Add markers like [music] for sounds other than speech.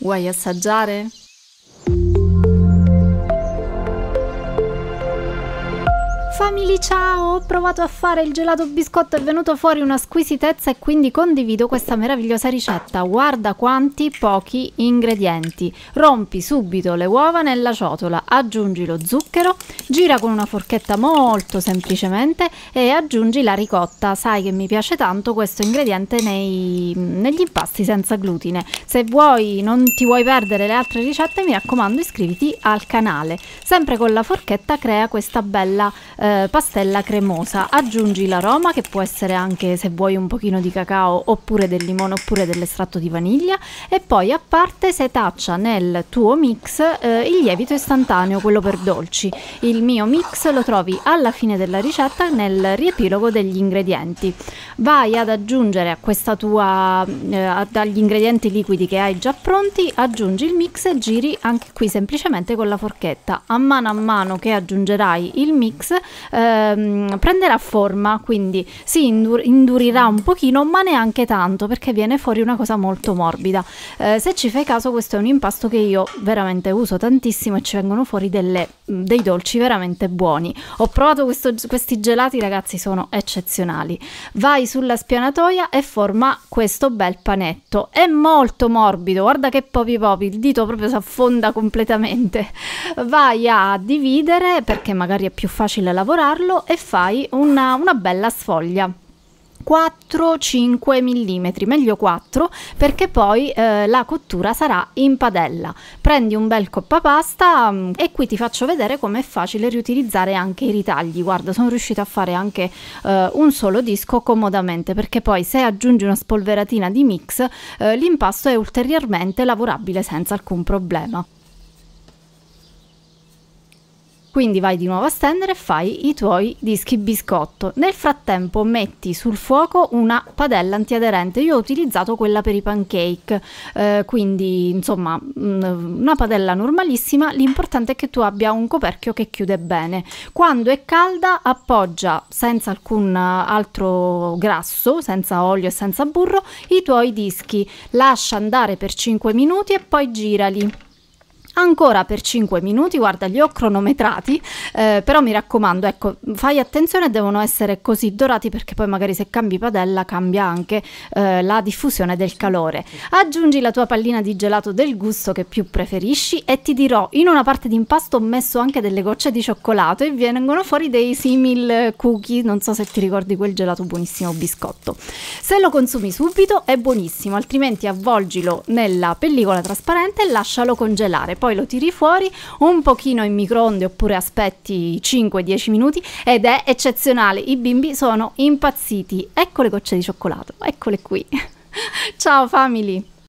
Vuoi assaggiare? Family ciao, ho provato a fare il gelato biscotto, è venuto fuori una squisitezza e quindi condivido questa meravigliosa ricetta. Guarda quanti pochi ingredienti. Rompi subito le uova nella ciotola, aggiungi lo zucchero, gira con una forchetta molto semplicemente e aggiungi la ricotta. Sai che mi piace tanto questo ingrediente nei, negli impasti senza glutine. Se vuoi, non ti vuoi perdere le altre ricette, mi raccomando iscriviti al canale. Sempre con la forchetta crea questa bella... Eh, eh, pastella cremosa. Aggiungi l'aroma che può essere anche se vuoi un pochino di cacao oppure del limone oppure dell'estratto di vaniglia e poi a parte setaccia nel tuo mix eh, il lievito istantaneo, quello per dolci. Il mio mix lo trovi alla fine della ricetta nel riepilogo degli ingredienti. Vai ad aggiungere a questa tua eh, agli ingredienti liquidi che hai già pronti, aggiungi il mix e giri anche qui semplicemente con la forchetta. A mano a mano che aggiungerai il mix ehm, prenderà forma, quindi si indur- indurirà un pochino, ma neanche tanto, perché viene fuori una cosa molto morbida. Eh, se ci fai caso, questo è un impasto che io veramente uso tantissimo e ci vengono fuori delle, dei dolci veramente buoni. Ho provato questo, questi gelati, ragazzi, sono eccezionali. Vai sulla spianatoia e forma questo bel panetto. È molto morbido, guarda che popi popi, il dito proprio si affonda completamente. Vai a dividere perché magari è più facile lavorare lavorarlo e fai una, una bella sfoglia. 4-5 mm, meglio 4 perché poi eh, la cottura sarà in padella. Prendi un bel coppapasta mh, mm, e qui ti faccio vedere come è facile riutilizzare anche i ritagli. Guarda, sono riuscita a fare anche eh, un solo disco comodamente perché poi se aggiungi una spolveratina di mix eh, l'impasto è ulteriormente lavorabile senza alcun problema. Quindi vai di nuovo a stendere e fai i tuoi dischi biscotto. Nel frattempo metti sul fuoco una padella antiaderente. Io ho utilizzato quella per i pancake, eh, quindi insomma mm, una padella normalissima. L'importante è che tu abbia un coperchio che chiude bene. Quando è calda appoggia senza alcun altro grasso, senza olio e senza burro, i tuoi dischi. Lascia andare per 5 minuti e poi girali ancora per 5 minuti, guarda li ho cronometrati, eh, però mi raccomando, ecco, fai attenzione, devono essere così dorati perché poi magari se cambi padella cambia anche eh, la diffusione del calore. Aggiungi la tua pallina di gelato del gusto che più preferisci e ti dirò, in una parte di impasto ho messo anche delle gocce di cioccolato e vengono fuori dei simil cookie, non so se ti ricordi quel gelato buonissimo biscotto. Se lo consumi subito è buonissimo, altrimenti avvolgilo nella pellicola trasparente e lascialo congelare. Poi poi lo tiri fuori un pochino in microonde oppure aspetti 5-10 minuti ed è eccezionale. I bimbi sono impazziti. Ecco le gocce di cioccolato, eccole qui. [laughs] Ciao family!